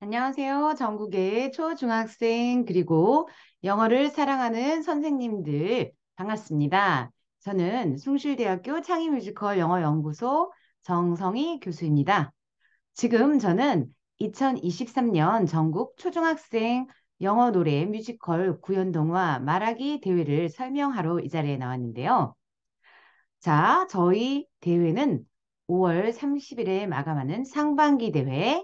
안녕하세요. 전국의 초중학생 그리고 영어를 사랑하는 선생님들 반갑습니다. 저는 숭실대학교 창의뮤지컬 영어연구소 정성희 교수입니다. 지금 저는 2023년 전국 초중학생 영어 노래 뮤지컬 구연 동화 말하기 대회를 설명하러 이 자리에 나왔는데요. 자, 저희 대회는 5월 30일에 마감하는 상반기 대회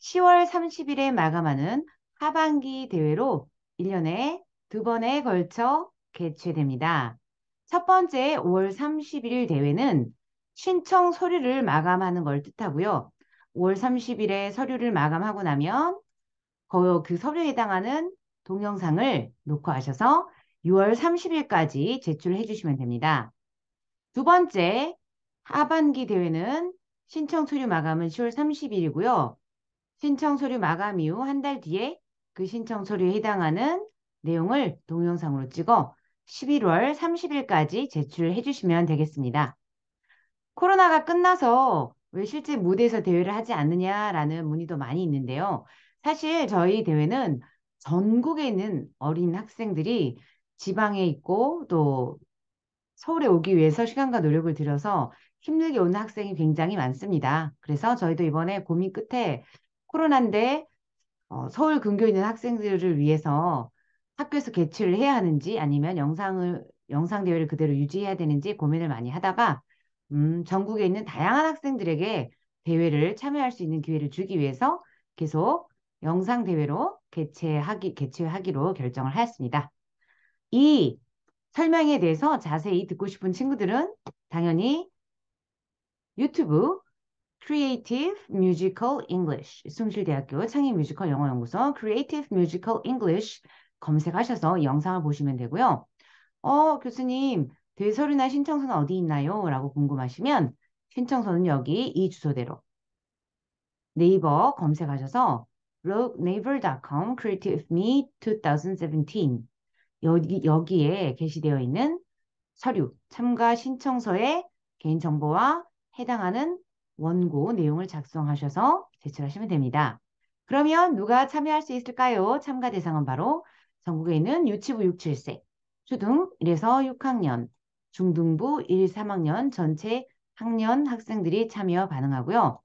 10월 30일에 마감하는 하반기 대회로 1년에 두 번에 걸쳐 개최됩니다. 첫 번째 5월 30일 대회는 신청 서류를 마감하는 걸 뜻하고요. 5월 30일에 서류를 마감하고 나면 그 서류에 해당하는 동영상을 녹화하셔서 6월 30일까지 제출해 주시면 됩니다. 두 번째 하반기 대회는 신청 서류 마감은 10월 30일이고요. 신청 서류 마감 이후 한 달 뒤에 그 신청 서류에 해당하는 내용을 동영상으로 찍어 11월 30일까지 제출해 주시면 되겠습니다. 코로나가 끝나서 왜 실제 무대에서 대회를 하지 않느냐라는 문의도 많이 있는데요. 사실 저희 대회는 전국에 있는 어린 학생들이 지방에 있고 또 서울에 오기 위해서 시간과 노력을 들여서 힘들게 오는 학생이 굉장히 많습니다. 그래서 저희도 이번에 고민 끝에 코로나인데 어, 서울 근교에 있는 학생들을 위해서 학교에서 개최를 해야 하는지 아니면 영상을 영상 대회를 그대로 유지해야 되는지 고민을 많이 하다가 음, 전국에 있는 다양한 학생들에게 대회를 참여할 수 있는 기회를 주기 위해서 계속 영상 대회로 개최하기 개최하기로 결정을 하였습니다. 이 설명에 대해서 자세히 듣고 싶은 친구들은 당연히 유튜브 Creative Musical English 숭실대학교 창의 뮤지컬 영어 연구소 Creative Musical English 검색하셔서 영상을 보시면 되고요. 어, 교수님, 대서류나 신청서는 어디 있나요? 라고 궁금하시면 신청서는 여기 이 주소대로 네이버 검색하셔서 roguenaver.com creative me 2017 여기, 여기에 게시되어 있는 서류, 참가 신청서의 개인정보와 해당하는 원고 내용을 작성하셔서 제출하시면 됩니다. 그러면 누가 참여할 수 있을까요? 참가 대상은 바로 전국에 있는 유치부 6, 7세, 초등 1에서 6학년, 중등부 1, 3학년 전체 학년 학생들이 참여 가능하고요.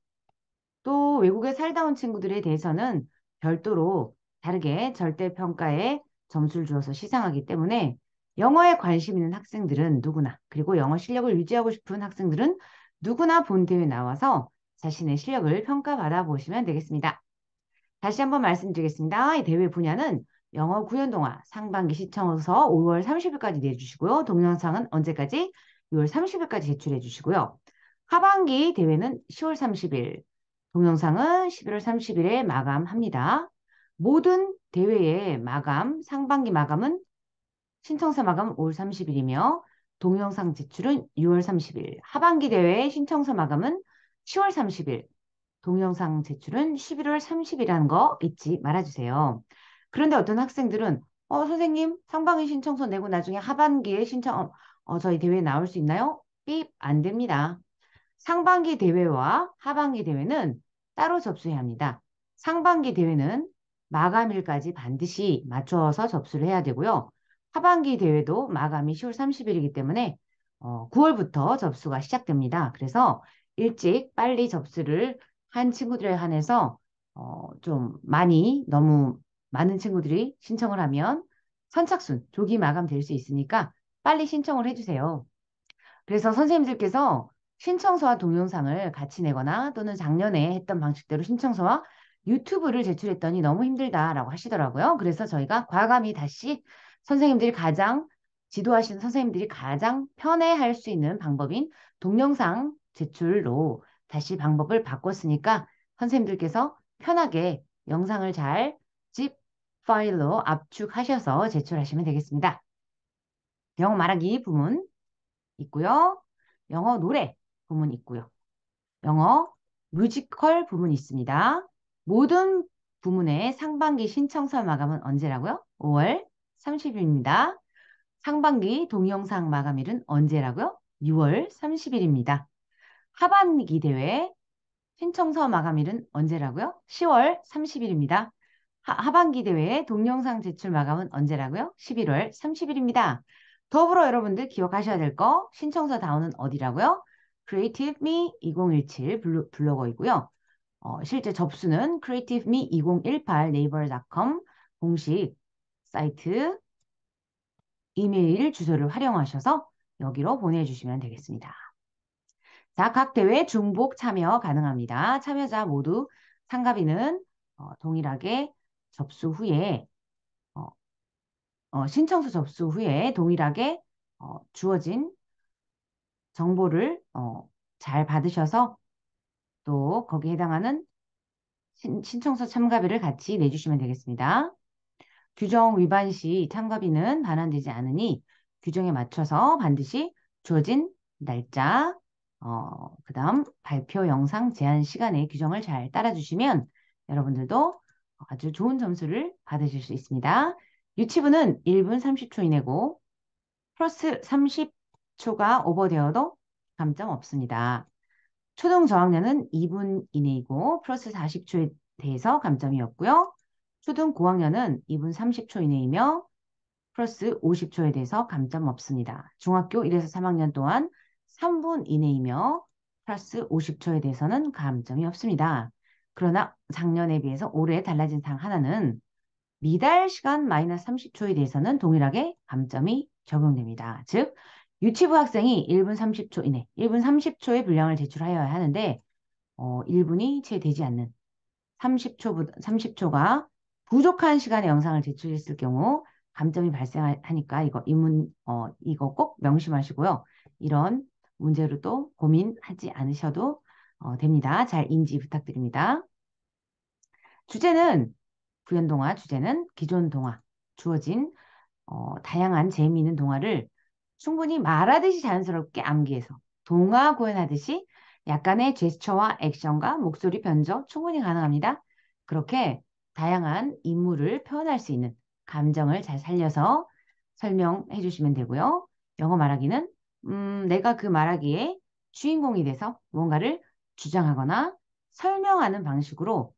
또 외국에 살다 온 친구들에 대해서는 별도로 다르게 절대평가에 점수를 주어서 시상하기 때문에 영어에 관심 있는 학생들은 누구나 그리고 영어 실력을 유지하고 싶은 학생들은 누구나 본대회 나와서 자신의 실력을 평가받아 보시면 되겠습니다. 다시 한번 말씀드리겠습니다. 이 대회 분야는 영어 구현 동화 상반기 시청서 5월 30일까지 내주시고요. 동영상은 언제까지? 6월 30일까지 제출해 주시고요. 하반기 대회는 10월 30일, 동영상은 11월 30일에 마감합니다. 모든 대회의 마감, 상반기 마감은 신청서 마감 5월 30일이며 동영상 제출은 6월 30일, 하반기 대회 신청서 마감은 10월 30일, 동영상 제출은 11월 30일이라는 거 잊지 말아주세요. 그런데 어떤 학생들은 어 선생님 상반기 신청서 내고 나중에 하반기에 신청 어, 어 저희 대회 에 나올 수 있나요? 삐 안 됩니다. 상반기 대회와 하반기 대회는 따로 접수해야 합니다. 상반기 대회는 마감일까지 반드시 맞춰서 접수를 해야 되고요. 하반기 대회도 마감이 10월 30일이기 때문에 어, 9월부터 접수가 시작됩니다. 그래서 일찍 빨리 접수를 한 친구들에 한해서 어, 좀 많이 너무 많은 친구들이 신청을 하면 선착순 조기 마감될 수 있으니까 빨리 신청을 해주세요. 그래서 선생님들께서 신청서와 동영상을 같이 내거나 또는 작년에 했던 방식대로 신청서와 유튜브를 제출했더니 너무 힘들다라고 하시더라고요. 그래서 저희가 과감히 다시 선생님들이 가장 지도하시는 선생님들이 가장 편해할 수 있는 방법인 동영상 제출로 다시 방법을 바꿨으니까 선생님들께서 편하게 영상을 잘 zip 파일로 압축하셔서 제출하시면 되겠습니다. 영어 말하기 부문 있고요. 영어 노래 부문 있고요. 영어 뮤지컬 부문 있습니다. 모든 부문의 상반기 신청서 마감은 언제라고요? 5월 30일입니다. 상반기 동영상 마감일은 언제라고요? 6월 30일입니다. 하반기 대회 신청서 마감일은 언제라고요? 10월 30일입니다. 하, 반기 대회 동영상 제출 마감은 언제라고요? 11월 30일입니다. 더불어 여러분들 기억하셔야 될 거 신청서 다운은 어디라고요? CreativeMe 2017 블로, 거이고요 어, 실제 접수는 CreativeMe 2018 naver.com 공식 사이트 이메일 주소를 활용하셔서 여기로 보내주시면 되겠습니다. 자, 각 대회 중복 참여 가능합니다. 참여자 모두 참가비는 어, 동일하게 접수 후에 어, 어, 신청서 접수 후에 동일하게 어, 주어진 정보를 어, 잘 받으셔서 또 거기에 해당하는 신, 청서 참가비를 같이 내주시면 되겠습니다. 규정 위반 시 참가비는 반환되지 않으니 규정에 맞춰서 반드시 주어진 날짜, 어, 그 다음 발표 영상 제한 시간의 규정을 잘 따라주시면 여러분들도 아주 좋은 점수를 받으실 수 있습니다. 유치부는 1분 30초 이내고 플러스 30초가 오버되어도 감점 없습니다. 초등 저학년은 2분 이내이고 플러스 40초에 대해서 감점이 었고요 초등 고학년은 2분 30초 이내이며 플러스 50초에 대해서 감점 없습니다. 중학교 1에서 3학년 또한 3분 이내이며 플러스 50초에 대해서는 감점이 없습니다. 그러나 작년에 비해서 올해 달라진 사항 하나는 미달 시간 마이너스 30초에 대해서는 동일하게 감점이 적용됩니다. 즉 유치부 학생이 1분 30초 이내, 1분 30초의 분량을 제출하여야 하는데 어, 1분이 채 되지 않는 3 0초 30초가 부족한 시간에 영상을 제출했을 경우 감점이 발생하니까 이거 이문 어 이거 꼭 명심하시고요. 이런 문제로 도 고민하지 않으셔도 어, 됩니다. 잘 인지 부탁드립니다. 주제는 구연 동화 주제는 기존 동화 주어진 어, 다양한 재미있는 동화를 충분히 말하듯이 자연스럽게 암기해서 동화 구현하듯이 약간의 제스처와 액션과 목소리 변조 충분히 가능합니다. 그렇게 다양한 인물을 표현할 수 있는 감정을 잘 살려서 설명해 주시면 되고요. 영어 말하기는 음, 내가 그 말하기에 주인공이 돼서 뭔가를 주장하거나 설명하는 방식으로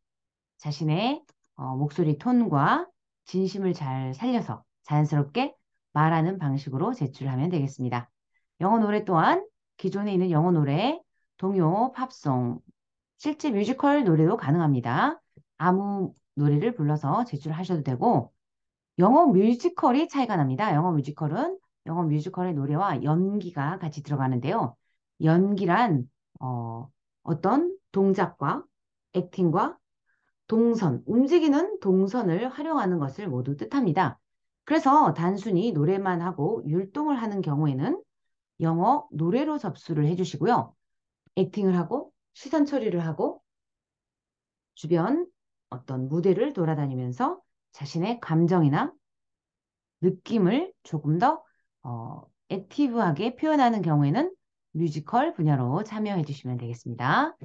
자신의 어, 목소리 톤과 진심을 잘 살려서 자연스럽게 말하는 방식으로 제출하면 되겠습니다. 영어 노래 또한 기존에 있는 영어 노래, 동요, 팝송, 실제 뮤지컬 노래도 가능합니다. 아무 노래를 불러서 제출하셔도 되고 영어 뮤지컬이 차이가 납니다. 영어 뮤지컬은 영어 뮤지컬의 노래와 연기가 같이 들어가는데요. 연기란 어, 어떤 동작과 액팅과 동선, 움직이는 동선을 활용하는 것을 모두 뜻합니다. 그래서 단순히 노래만 하고 율동을 하는 경우에는 영어 노래로 접수를 해주시고요. 액팅을 하고 시선 처리를 하고 주변 어떤 무대를 돌아다니면서 자신의 감정이나 느낌을 조금 더 어, 액티브하게 표현하는 경우에는 뮤지컬 분야로 참여해 주시면 되겠습니다.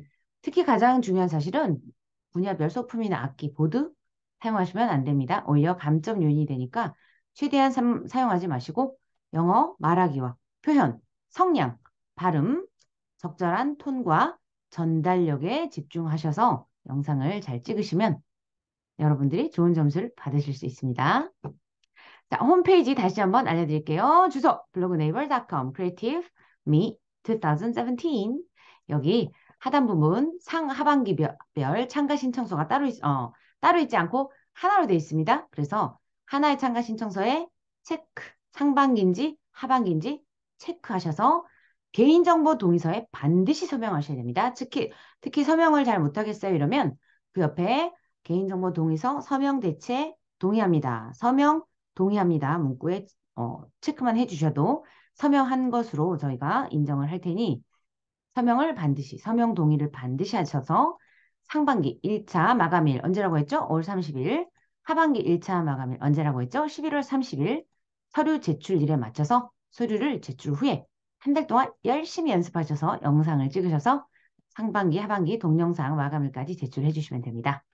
특히 가장 중요한 사실은 분야별 소품이나 악기, 보드 사용하시면 안 됩니다. 오히려 감점 요인이 되니까 최대한 삼, 사용하지 마시고 영어, 말하기와 표현, 성량, 발음, 적절한 톤과 전달력에 집중하셔서 영상을 잘 찍으시면 여러분들이 좋은 점수를 받으실 수 있습니다. 자, 홈페이지 다시 한번 알려드릴게요. 주소 블로그 네이버닷컴 크리에이티브 미2017 여기 하단 부분 상 하반기 별, 별 참가 신청서가 따로 있, 어, 따로 있지 않고 하나로 되어 있습니다. 그래서 하나의 참가 신청서에 체크 상반기인지 하반기인지 체크하셔서 개인정보 동의서에 반드시 서명하셔야 됩니다. 특히, 특히 서명을 잘 못하겠어요 이러면 그 옆에 개인정보 동의서 서명 대체 동의합니다. 서명 동의합니다. 문구에 어, 체크만 해주셔도 서명한 것으로 저희가 인정을 할 테니 서명을 반드시, 서명 동의를 반드시 하셔서 상반기 1차 마감일 언제라고 했죠? 5월 30일. 하반기 1차 마감일 언제라고 했죠? 11월 30일. 서류 제출일에 맞춰서 서류를 제출 후에 한달 동안 열심히 연습하셔서 영상을 찍으셔서 상반기, 하반기 동영상 마감일까지 제출해 주시면 됩니다.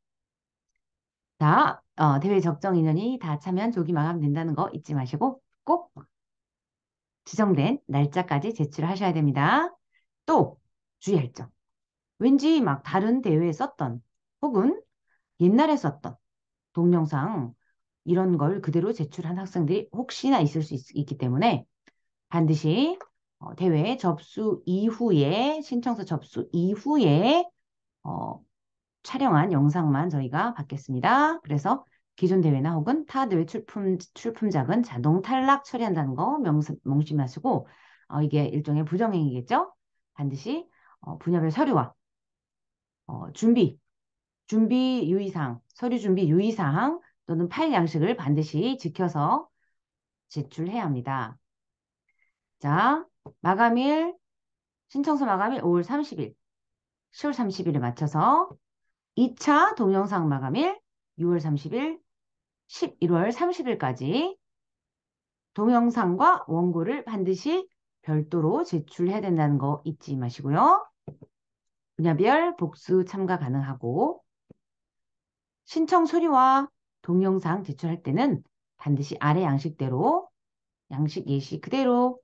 자, 어, 대회 적정 인원이 다 차면 조기 마감된다는 거 잊지 마시고 꼭 지정된 날짜까지 제출하셔야 됩니다. 또 주의할 점. 왠지 막 다른 대회에 썼던 혹은 옛날에 썼던 동영상 이런 걸 그대로 제출한 학생들이 혹시나 있을 수 있, 기 때문에 반드시 어, 대회 접수 이후에 신청서 접수 이후에 어, 촬영한 영상만 저희가 받겠습니다. 그래서 기존 대회나 혹은 타 대회 출품, 출품작은 자동 탈락 처리한다는 거 명심, 하시고 어, 이게 일종의 부정행위겠죠? 반드시 어, 분야별 서류와 어, 준비, 준비 유의사항, 서류 준비 유의사항 또는 파일 양식을 반드시 지켜서 제출해야 합니다. 자, 마감일, 신청서 마감일 5월 30일, 10월 30일에 맞춰서 2차 동영상 마감일 6월 30일, 11월 30일까지 동영상과 원고를 반드시 별도로 제출해야 된다는 거 잊지 마시고요. 분야별 복수 참가 가능하고 신청 서류와 동영상 제출할 때는 반드시 아래 양식대로 양식 예시 그대로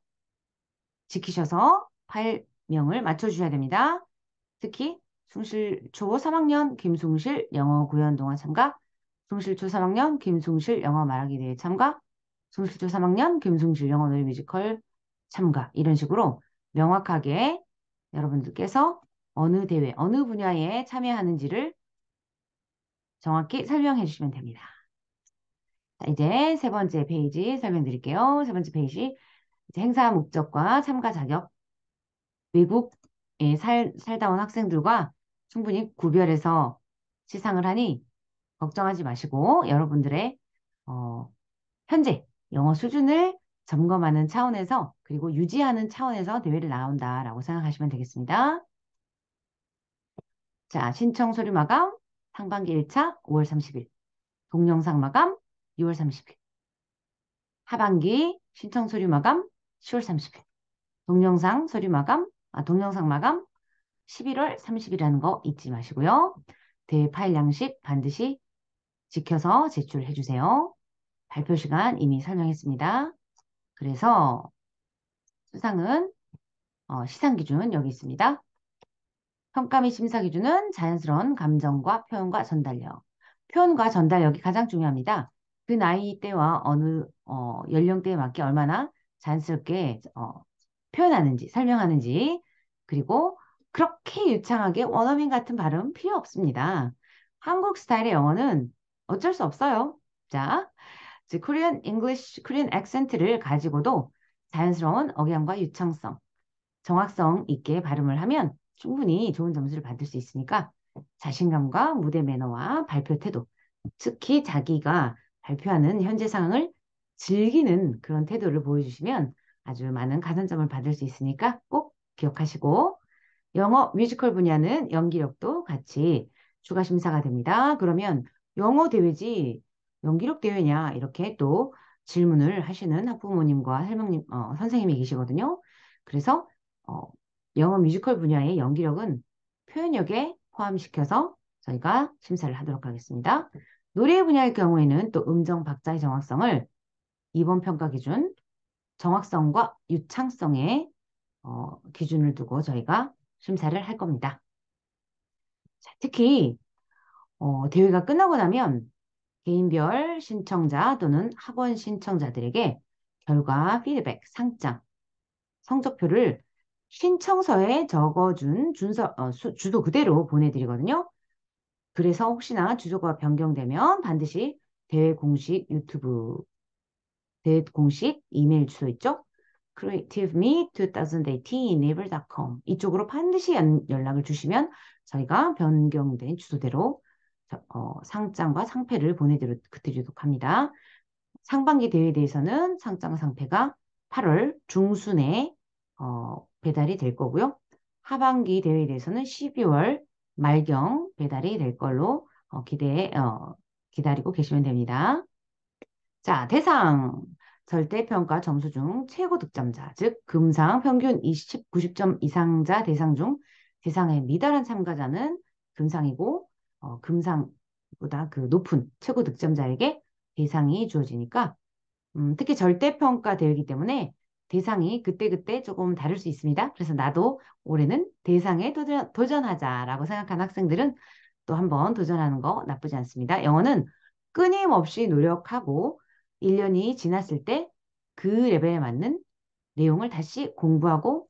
지키셔서 8명을 맞춰주셔야 됩니다. 특히 숭실초 3학년 김숭실 영어 구현 동화 참가, 숭실초 3학년 김숭실 영어 말하기 대회 참가, 숭실초 3학년 김숭실 영어 놀이 뮤지컬 참가 이런 식으로 명확하게 여러분들께서 어느 대회, 어느 분야에 참여하는지를 정확히 설명해 주시면 됩니다. 이제 세 번째 페이지 설명드릴게요. 세 번째 페이지 행사 목적과 참가 자격, 외국에 예, 살, 살다 온 학생들과 충분히 구별해서 시상을 하니 걱정하지 마시고 여러분들의 어, 현재 영어 수준을 점검하는 차원에서 그리고 유지하는 차원에서 대회를 나온다라고 생각하시면 되겠습니다. 자, 신청 서류 마감 상반기 1차 5월 30일, 동영상 마감 6월 30일, 하반기 신청 서류 마감 10월 30일. 동영상 서류 마감, 아, 동영상 마감 11월 30일이라는 거 잊지 마시고요. 대 파일 양식 반드시 지켜서 제출해 주세요. 발표 시간 이미 설명했습니다. 그래서 수상은 어, 시상 기준 여기 있습니다. 평가 및 심사 기준은 자연스러운 감정과 표현과 전달력. 표현과 전달력이 가장 중요합니다. 그 나이 대와 어느 어, 연령대에 맞게 얼마나 자연스럽게 어, 표현하는지 설명하는지 그리고 그렇게 유창하게 원어민 같은 발음 필요 없습니다. 한국 스타일의 영어는 어쩔 수 없어요. 자, 코리안 잉글리쉬, 코리안 액센트를 가지고도 자연스러운 억양과 유창성, 정확성 있게 발음을 하면 충분히 좋은 점수를 받을 수 있으니까 자신감과 무대 매너와 발표 태도, 특히 자기가 발표하는 현재 상황을 즐기는 그런 태도를 보여주시면 아주 많은 가산점을 받을 수 있으니까 꼭 기억하시고 영어 뮤지컬 분야는 연기력도 같이 추가 심사가 됩니다. 그러면 영어 대회지 연기력 대회냐 이렇게 또 질문을 하시는 학부모님과 설명님 어, 선생님이 계시거든요. 그래서 어, 영어 뮤지컬 분야의 연기력은 표현력에 포함시켜서 저희가 심사를 하도록 하겠습니다. 노래 분야의 경우에는 또 음정 박자의 정확성을 이번 평가 기준 정확성과 유창성의 어, 기준을 두고 저희가 심사를 할 겁니다. 자, 특히 어, 대회가 끝나고 나면 개인별 신청자 또는 학원 신청자들에게 결과 피드백, 상장, 성적표를 신청서에 적어준 준서, 어, 수, 주도 그대로 보내드리거든요. 그래서 혹시나 주소가 변경되면 반드시 대회 공식 유튜브 대공식 이메일 주소 있죠? creativeme2018@naver.com 이쪽으로 반드시 연, 연락을 주시면 저희가 변경된 주소대로 어, 상장과 상패를 보내드리도록 합니다. 상반기 대회에 대해서는 상장 상패가 8월 중순에 어, 배달이 될 거고요. 하반기 대회에 대해서는 12월 말경 배달이 될 걸로 어, 기대 어, 기다리고 계시면 됩니다. 자, 대상 절대평가 점수 중 최고 득점자, 즉 금상 평균 20, 90점 이상자 대상 중 대상에 미달한 참가자는 금상이고 어, 금상보다 그 높은 최고 득점자에게 대상이 주어지니까 음, 특히 절대평가 대회이기 때문에 대상이 그때그때 조금 다를 수 있습니다. 그래서 나도 올해는 대상에 도전, 도전하자라고 생각하는 학생들은 또 한번 도전하는 거 나쁘지 않습니다. 영어는 끊임없이 노력하고 1년이 지났을 때 그 레벨에 맞는 내용을 다시 공부하고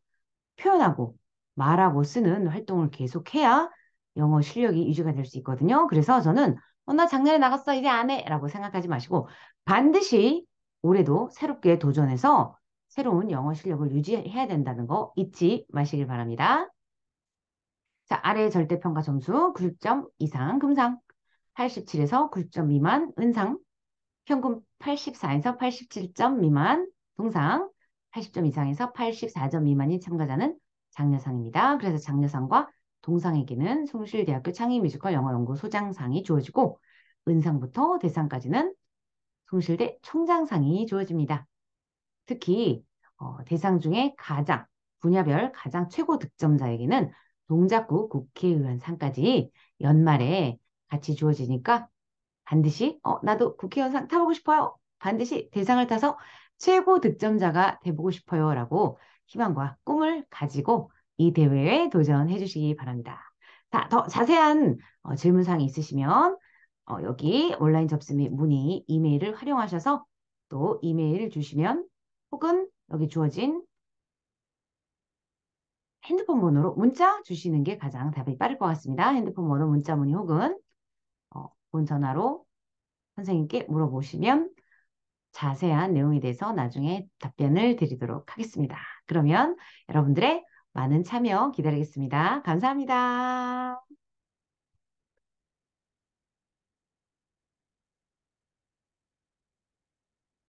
표현하고 말하고 쓰는 활동을 계속해야 영어 실력이 유지가 될 수 있거든요. 그래서 저는 어, 나 작년에 나갔어 이제 안해 라고 생각하지 마시고 반드시 올해도 새롭게 도전해서 새로운 영어 실력을 유지해야 된다는 거 잊지 마시길 바랍니다. 자, 아래 절대평가 점수 90점 이상 금상, 87에서 90점 미만 은상, 평균 84에서 87점 미만, 동상 80점 이상에서 84점 미만인 참가자는 장려상입니다. 그래서 장려상과 동상에게는 송실대학교 창의뮤지컬 영어연구 소장상이 주어지고 은상부터 대상까지는 송실대 총장상이 주어집니다. 특히 어, 대상 중에 가장 분야별 가장 최고 득점자에게는 동작구 국회의원상까지 연말에 같이 주어지니까 반드시 어, 나도 국회의원상 타보고 싶어요. 반드시 대상을 타서 최고 득점자가 돼보고 싶어요. 라고 희망과 꿈을 가지고 이 대회에 도전해 주시기 바랍니다. 자, 더 자세한 어, 질문사항이 있으시면 어, 여기 온라인 접수 및 문의 이메일을 활용하셔서 또 이메일을 주시면 혹은 여기 주어진 핸드폰 번호로 문자 주시는 게 가장 답이 빠를 것 같습니다. 핸드폰 번호 문자 문의 혹은 전화로 선생님께 물어보시면 자세한 내용에 대해서 나중에 답변을 드리도록 하겠습니다. 그러면 여러분들의 많은 참여 기다리겠습니다. 감사합니다.